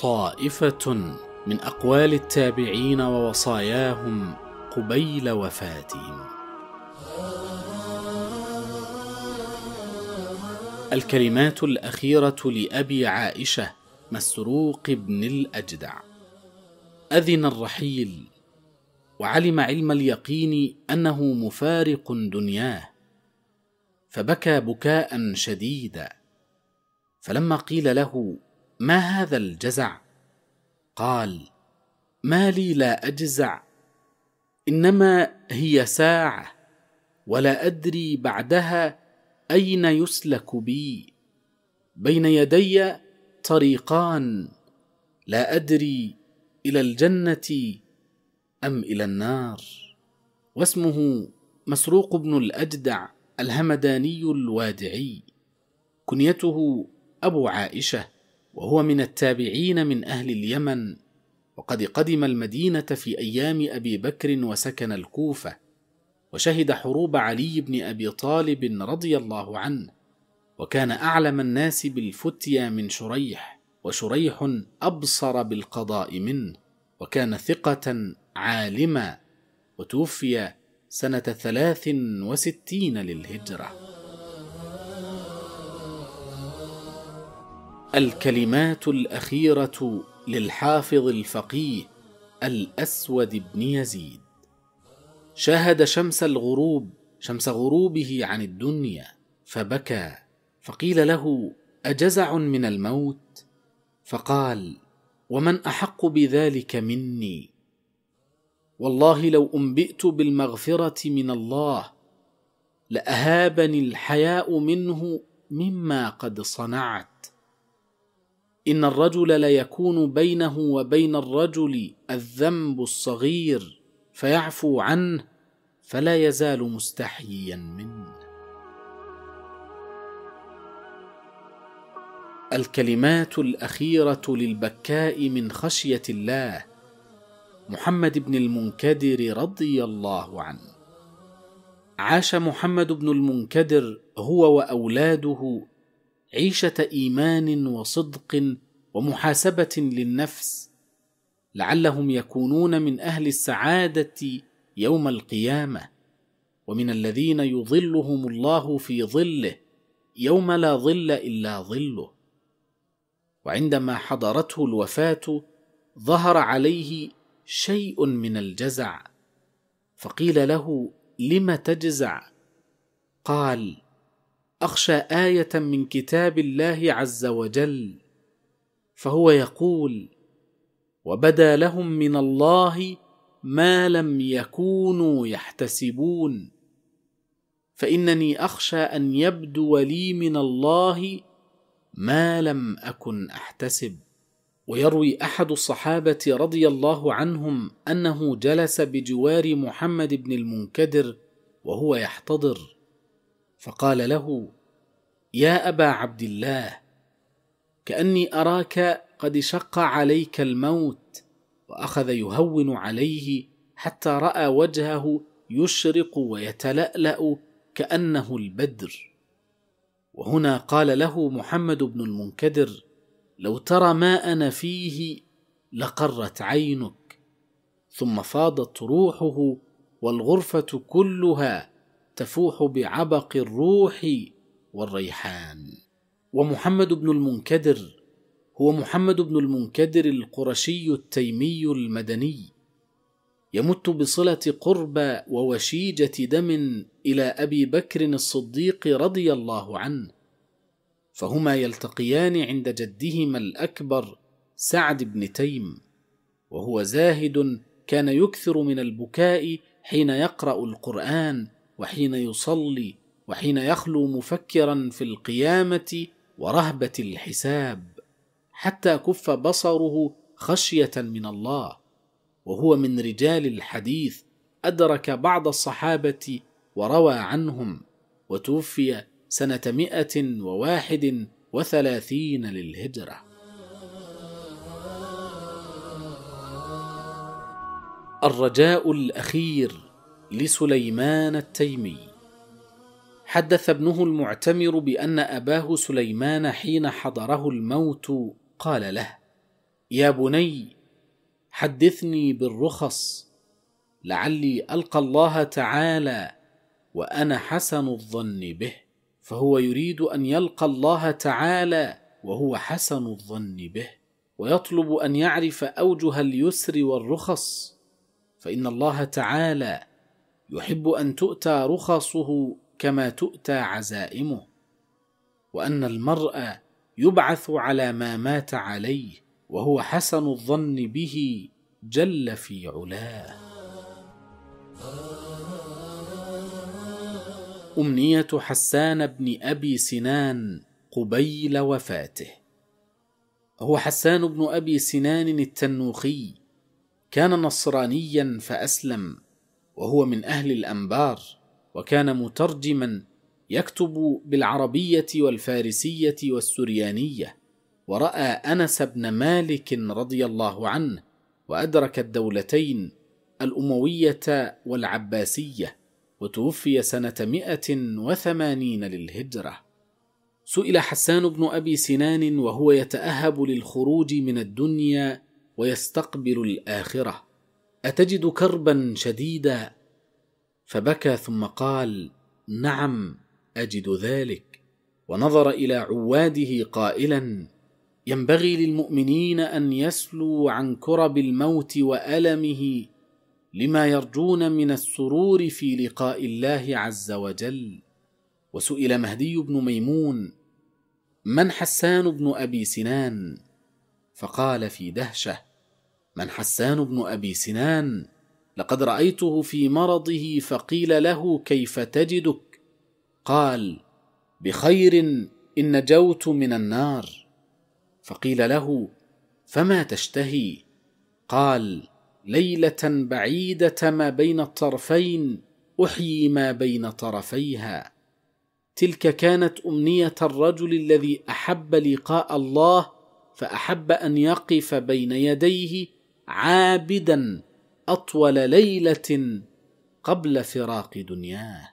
طائفة من أقوال التابعين ووصاياهم قبيل وفاتهم. الكلمات الأخيرة لأبي عائشة مسروق بن الأجدع. أذن الرحيل وعلم علم اليقين أنه مفارق دنياه، فبكى بكاء شديدا، فلما قيل له ما هذا الجزع قال ما لي لا اجزع انما هي ساعه ولا ادري بعدها اين يسلك بي بين يدي طريقان لا ادري الى الجنه ام الى النار واسمه مسروق بن الاجدع الهمداني الوادعي كنيته ابو عائشه وهو من التابعين من اهل اليمن وقد قدم المدينه في ايام ابي بكر وسكن الكوفه وشهد حروب علي بن ابي طالب رضي الله عنه وكان اعلم الناس بالفتيا من شريح وشريح ابصر بالقضاء منه وكان ثقه عالما وتوفي سنه ثلاث وستين للهجره الكلمات الاخيره للحافظ الفقيه الاسود بن يزيد شاهد شمس الغروب شمس غروبه عن الدنيا فبكى فقيل له اجزع من الموت فقال ومن احق بذلك مني والله لو انبئت بالمغفره من الله لاهابني الحياء منه مما قد صنعت ان الرجل ليكون بينه وبين الرجل الذنب الصغير فيعفو عنه فلا يزال مستحييا منه الكلمات الاخيره للبكاء من خشيه الله محمد بن المنكدر رضي الله عنه عاش محمد بن المنكدر هو واولاده عيشه ايمان وصدق ومحاسبه للنفس لعلهم يكونون من اهل السعاده يوم القيامه ومن الذين يظلهم الله في ظله يوم لا ظل الا ظله وعندما حضرته الوفاه ظهر عليه شيء من الجزع فقيل له لم تجزع قال اخشى ايه من كتاب الله عز وجل فهو يقول وبدا لهم من الله ما لم يكونوا يحتسبون فانني اخشى ان يبدو لي من الله ما لم اكن احتسب ويروي احد الصحابه رضي الله عنهم انه جلس بجوار محمد بن المنكدر وهو يحتضر فقال له يا ابا عبد الله كاني اراك قد شق عليك الموت واخذ يهون عليه حتى راى وجهه يشرق ويتلالا كانه البدر وهنا قال له محمد بن المنكدر لو ترى ما انا فيه لقرت عينك ثم فاضت روحه والغرفه كلها تفوح بعبق الروح والريحان ومحمد بن المنكدر هو محمد بن المنكدر القرشي التيمي المدني يمت بصله قربى ووشيجه دم الى ابي بكر الصديق رضي الله عنه فهما يلتقيان عند جدهما الاكبر سعد بن تيم وهو زاهد كان يكثر من البكاء حين يقرا القران وحين يصلي وحين يخلو مفكرا في القيامه ورهبه الحساب حتى كف بصره خشيه من الله وهو من رجال الحديث ادرك بعض الصحابه وروى عنهم وتوفي سنه مائه وواحد وثلاثين للهجره الرجاء الاخير لسليمان التيمي حدث ابنه المعتمر بان اباه سليمان حين حضره الموت قال له يا بني حدثني بالرخص لعلي القى الله تعالى وانا حسن الظن به فهو يريد ان يلقى الله تعالى وهو حسن الظن به ويطلب ان يعرف اوجه اليسر والرخص فان الله تعالى يحب ان تؤتى رخصه كما تؤتى عزائمه وان المرء يبعث على ما مات عليه وهو حسن الظن به جل في علاه امنيه حسان بن ابي سنان قبيل وفاته هو حسان بن ابي سنان التنوخي كان نصرانيا فاسلم وهو من اهل الانبار وكان مترجما يكتب بالعربيه والفارسيه والسريانيه وراى انس بن مالك رضي الله عنه وادرك الدولتين الامويه والعباسيه وتوفي سنه مئه وثمانين للهجره سئل حسان بن ابي سنان وهو يتاهب للخروج من الدنيا ويستقبل الاخره اتجد كربا شديدا فبكى ثم قال نعم اجد ذلك ونظر الى عواده قائلا ينبغي للمؤمنين ان يسلوا عن كرب الموت والمه لما يرجون من السرور في لقاء الله عز وجل وسئل مهدي بن ميمون من حسان بن ابي سنان فقال في دهشه من حسان بن ابي سنان لقد رايته في مرضه فقيل له كيف تجدك قال بخير ان نجوت من النار فقيل له فما تشتهي قال ليله بعيده ما بين الطرفين احيي ما بين طرفيها تلك كانت امنيه الرجل الذي احب لقاء الله فاحب ان يقف بين يديه عابدا اطول ليله قبل فراق دنياه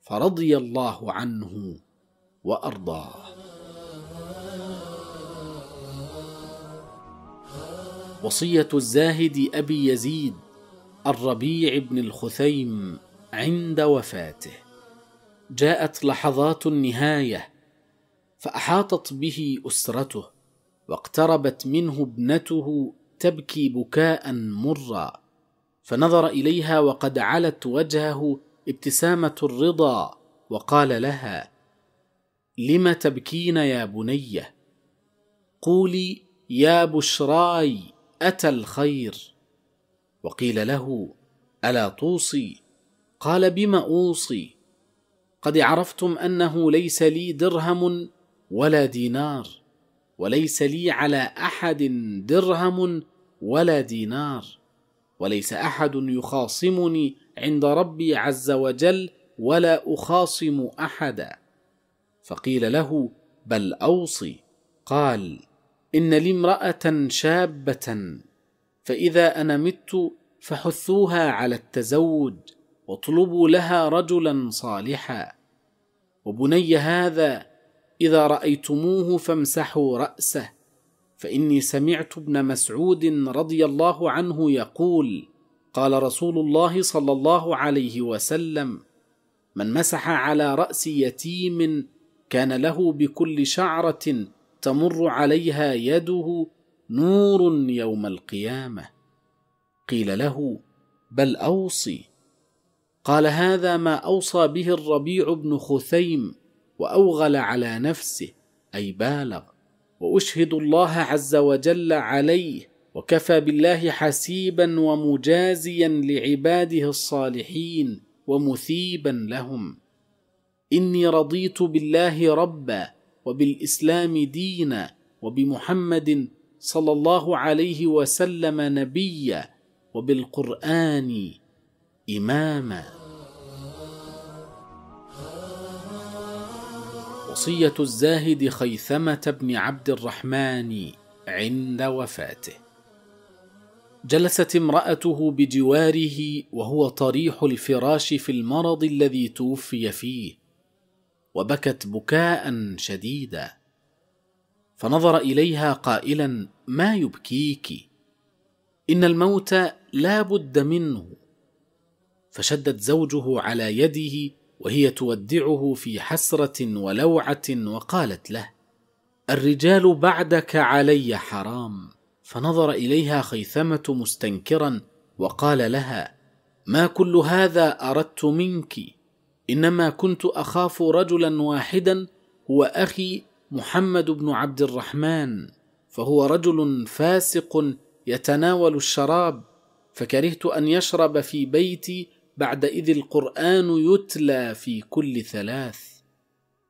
فرضي الله عنه وارضاه وصيه الزاهد ابي يزيد الربيع بن الخثيم عند وفاته جاءت لحظات النهايه فاحاطت به اسرته واقتربت منه ابنته تبكي بكاء مرا فنظر اليها وقد علت وجهه ابتسامه الرضا وقال لها لم تبكين يا بنيه قولي يا بشراي اتى الخير وقيل له الا توصي قال بم اوصي قد عرفتم انه ليس لي درهم ولا دينار وليس لي على احد درهم ولا دينار وليس احد يخاصمني عند ربي عز وجل ولا اخاصم احدا فقيل له بل اوصي قال ان لي امراه شابه فاذا انا مت فحثوها على التزوج واطلبوا لها رجلا صالحا وبني هذا اذا رايتموه فامسحوا راسه فاني سمعت ابن مسعود رضي الله عنه يقول قال رسول الله صلى الله عليه وسلم من مسح على راس يتيم كان له بكل شعره تمر عليها يده نور يوم القيامه قيل له بل اوصي قال هذا ما اوصى به الربيع بن خثيم واوغل على نفسه اي بالغ واشهد الله عز وجل عليه وكفى بالله حسيبا ومجازيا لعباده الصالحين ومثيبا لهم اني رضيت بالله ربا وبالاسلام دينا وبمحمد صلى الله عليه وسلم نبيا وبالقران اماما وصية الزاهد خيثمة بن عبد الرحمن عند وفاته. جلست امرأته بجواره وهو طريح الفراش في المرض الذي توفي فيه، وبكت بكاء شديدا، فنظر إليها قائلا: ما يبكيك؟ إن الموت لا بد منه. فشدت زوجه على يده وهي تودعه في حسره ولوعه وقالت له الرجال بعدك علي حرام فنظر اليها خيثمه مستنكرا وقال لها ما كل هذا اردت منك انما كنت اخاف رجلا واحدا هو اخي محمد بن عبد الرحمن فهو رجل فاسق يتناول الشراب فكرهت ان يشرب في بيتي بعد إذ القرآن يتلى في كل ثلاث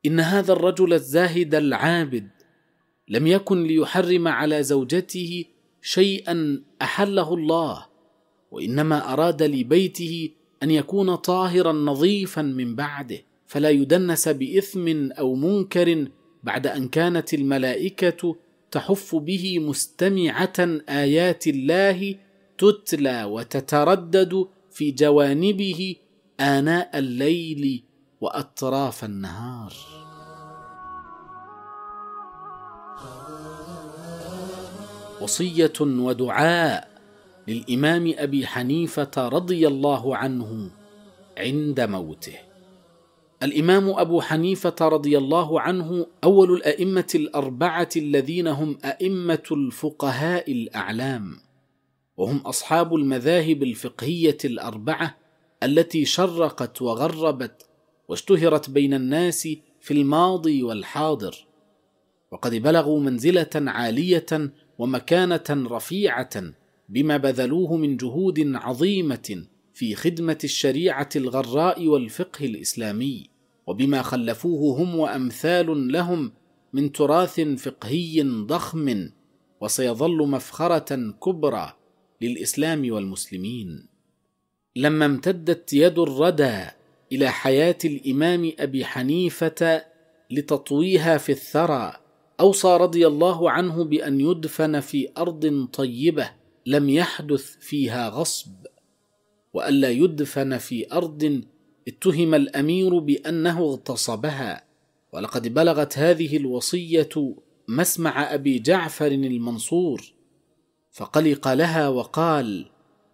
إن هذا الرجل الزاهد العابد لم يكن ليحرم على زوجته شيئا أحله الله وإنما أراد لبيته أن يكون طاهرا نظيفا من بعده فلا يدنس بإثم أو منكر بعد أن كانت الملائكة تحف به مستمعة آيات الله تتلى وتتردد في جوانبه آناء الليل وأطراف النهار وصية ودعاء للإمام أبي حنيفة رضي الله عنه عند موته الامام ابو حنيفه رضي الله عنه اول الائمه الاربعه الذين هم ائمه الفقهاء الاعلام وهم اصحاب المذاهب الفقهيه الاربعه التي شرقت وغربت واشتهرت بين الناس في الماضي والحاضر وقد بلغوا منزله عاليه ومكانه رفيعه بما بذلوه من جهود عظيمه في خدمه الشريعه الغراء والفقه الاسلامي وبما خلفوه هم وامثال لهم من تراث فقهي ضخم وسيظل مفخره كبرى للاسلام والمسلمين لما امتدت يد الردى الى حياه الامام ابي حنيفه لتطويها في الثرى اوصى رضي الله عنه بان يدفن في ارض طيبه لم يحدث فيها غصب والا يدفن في ارض اتهم الامير بانه اغتصبها ولقد بلغت هذه الوصيه مسمع ابي جعفر المنصور فقلق لها وقال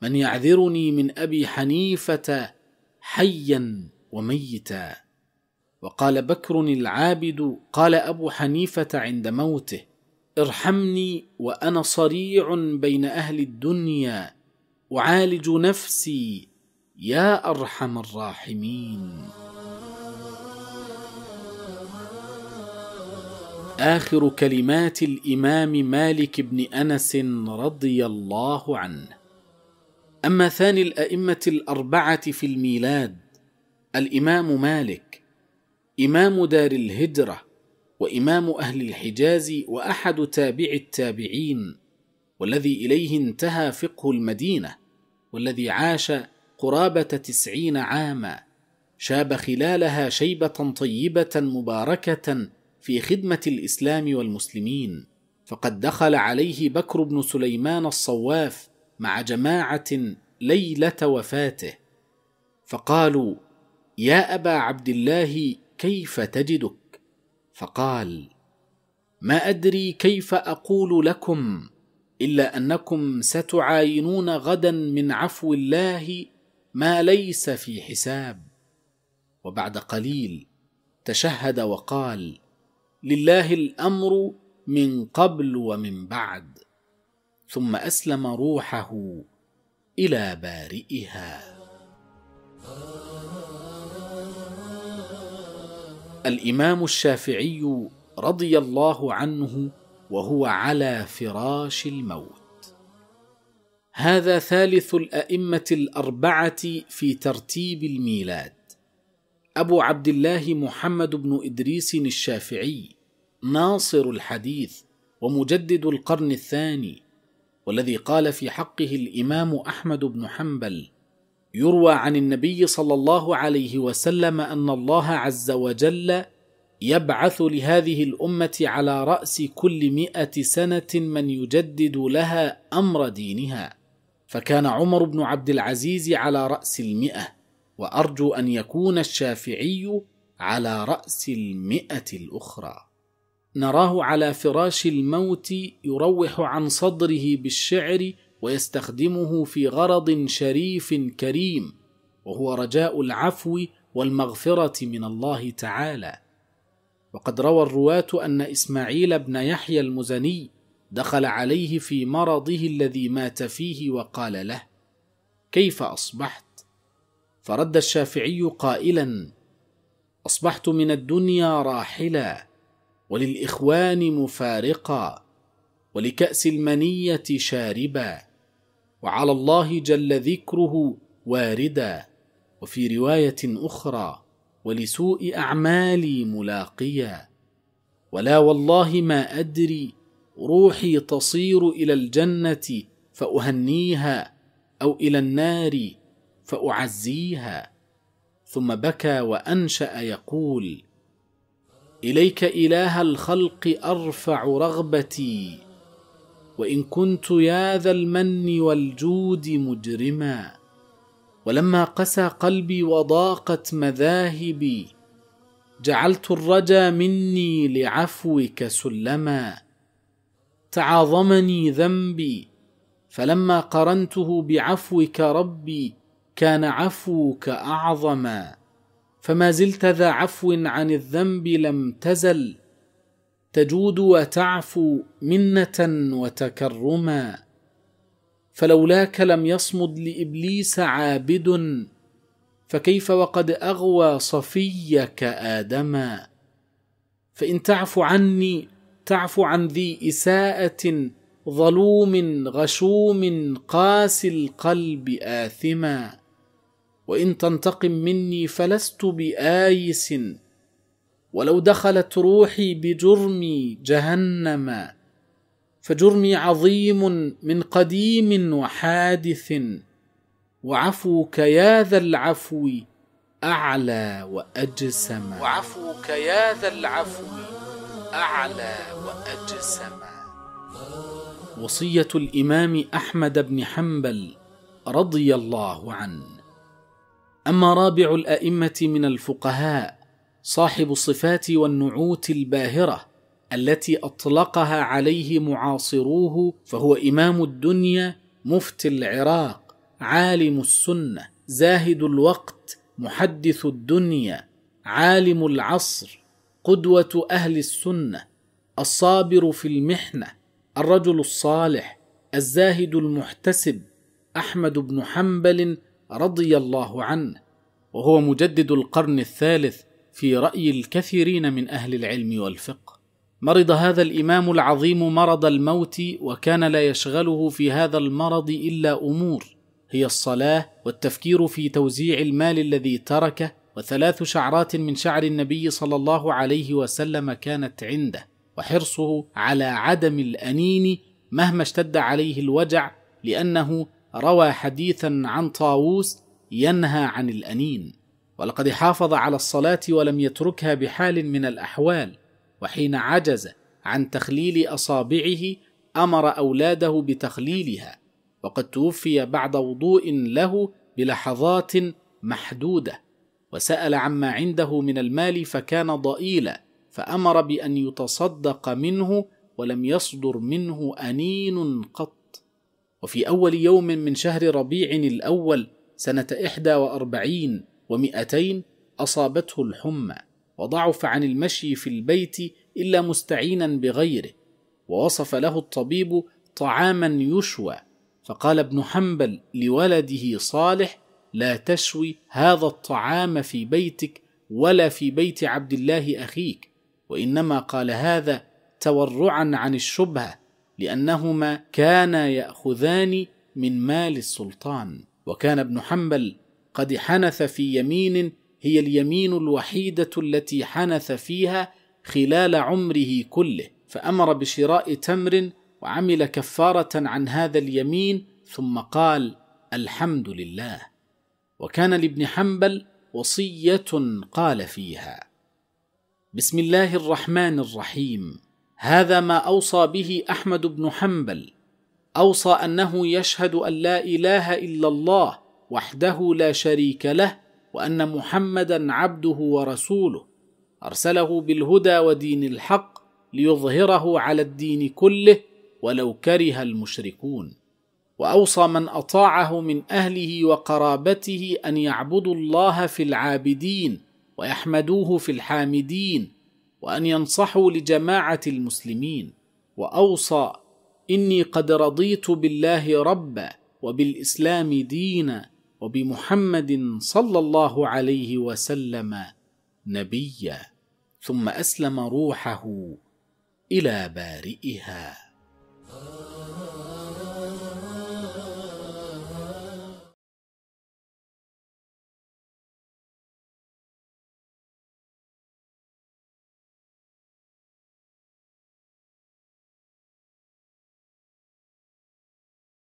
من يعذرني من ابي حنيفه حيا وميتا وقال بكر العابد قال ابو حنيفه عند موته ارحمني وانا صريع بين اهل الدنيا اعالج نفسي يا ارحم الراحمين اخر كلمات الامام مالك بن انس رضي الله عنه اما ثاني الائمه الاربعه في الميلاد الامام مالك امام دار الهجره وامام اهل الحجاز واحد تابع التابعين والذي اليه انتهى فقه المدينه والذي عاش قرابه تسعين عاما شاب خلالها شيبه طيبه مباركه في خدمه الاسلام والمسلمين فقد دخل عليه بكر بن سليمان الصواف مع جماعه ليله وفاته فقالوا يا ابا عبد الله كيف تجدك فقال ما ادري كيف اقول لكم الا انكم ستعاينون غدا من عفو الله ما ليس في حساب وبعد قليل تشهد وقال لله الامر من قبل ومن بعد ثم اسلم روحه الى بارئها الامام الشافعي رضي الله عنه وهو على فراش الموت هذا ثالث الائمه الاربعه في ترتيب الميلاد أبو عبد الله محمد بن إدريس الشافعي ناصر الحديث ومجدد القرن الثاني والذي قال في حقه الإمام أحمد بن حنبل يروى عن النبي صلى الله عليه وسلم أن الله عز وجل يبعث لهذه الأمة على رأس كل مئة سنة من يجدد لها أمر دينها فكان عمر بن عبد العزيز على رأس المئة وأرجو أن يكون الشافعي على رأس المئة الأخرى نراه على فراش الموت يروح عن صدره بالشعر ويستخدمه في غرض شريف كريم وهو رجاء العفو والمغفرة من الله تعالى وقد روى الرواة أن إسماعيل بن يحيى المزني دخل عليه في مرضه الذي مات فيه وقال له كيف أصبحت؟ فرد الشافعي قائلا اصبحت من الدنيا راحلا وللاخوان مفارقا ولكاس المنيه شاربا وعلى الله جل ذكره واردا وفي روايه اخرى ولسوء اعمالي ملاقيا ولا والله ما ادري روحي تصير الى الجنه فاهنيها او الى النار فاعزيها ثم بكى وانشا يقول اليك اله الخلق ارفع رغبتي وان كنت يا ذا المن والجود مجرما ولما قسى قلبي وضاقت مذاهبي جعلت الرجا مني لعفوك سلما تعاظمني ذنبي فلما قرنته بعفوك ربي كان عفوك اعظما فما زلت ذا عفو عن الذنب لم تزل تجود وتعفو منه وتكرما فلولاك لم يصمد لابليس عابد فكيف وقد اغوى صفيك ادما فان تعف عني تعف عن ذي اساءه ظلوم غشوم قاسي القلب آثما وان تنتقم مني فلست بايس ولو دخلت روحي بجرمي جهنم فجرمي عظيم من قديم وحادث وعفوك يا ذا العفو اعلى واجسم وعفوك يا ذا العفو اعلى واجسم وصيه الامام احمد بن حنبل رضي الله عنه اما رابع الائمه من الفقهاء صاحب الصفات والنعوت الباهره التي اطلقها عليه معاصروه فهو امام الدنيا مفتي العراق عالم السنه زاهد الوقت محدث الدنيا عالم العصر قدوه اهل السنه الصابر في المحنه الرجل الصالح الزاهد المحتسب احمد بن حنبل رضي الله عنه وهو مجدد القرن الثالث في راي الكثيرين من اهل العلم والفقه مرض هذا الامام العظيم مرض الموت وكان لا يشغله في هذا المرض الا امور هي الصلاه والتفكير في توزيع المال الذي تركه وثلاث شعرات من شعر النبي صلى الله عليه وسلم كانت عنده وحرصه على عدم الانين مهما اشتد عليه الوجع لانه روى حديثا عن طاووس ينهى عن الانين ولقد حافظ على الصلاه ولم يتركها بحال من الاحوال وحين عجز عن تخليل اصابعه امر اولاده بتخليلها وقد توفي بعد وضوء له بلحظات محدوده وسال عما عنده من المال فكان ضئيلا فامر بان يتصدق منه ولم يصدر منه انين قط وفي أول يوم من شهر ربيع الأول سنة إحدى وأربعين ومئتين أصابته الحمى وضعف عن المشي في البيت إلا مستعينا بغيره ووصف له الطبيب طعاما يشوى فقال ابن حنبل لولده صالح لا تشوي هذا الطعام في بيتك ولا في بيت عبد الله اخيك وانما قال هذا تورعا عن الشبهه لأنهما كانا يأخذان من مال السلطان وكان ابن حنبل قد حنث في يمين هي اليمين الوحيدة التي حنث فيها خلال عمره كله فأمر بشراء تمر وعمل كفارة عن هذا اليمين ثم قال الحمد لله وكان لابن حنبل وصية قال فيها بسم الله الرحمن الرحيم هذا ما اوصى به احمد بن حنبل اوصى انه يشهد ان لا اله الا الله وحده لا شريك له وان محمدا عبده ورسوله ارسله بالهدى ودين الحق ليظهره على الدين كله ولو كره المشركون واوصى من اطاعه من اهله وقرابته ان يعبدوا الله في العابدين ويحمدوه في الحامدين وأن ينصحوا لجماعة المسلمين وأوصى إني قد رضيت بالله ربا وبالإسلام دينا وبمحمد صلى الله عليه وسلم نبيا ثم أسلم روحه إلى بارئها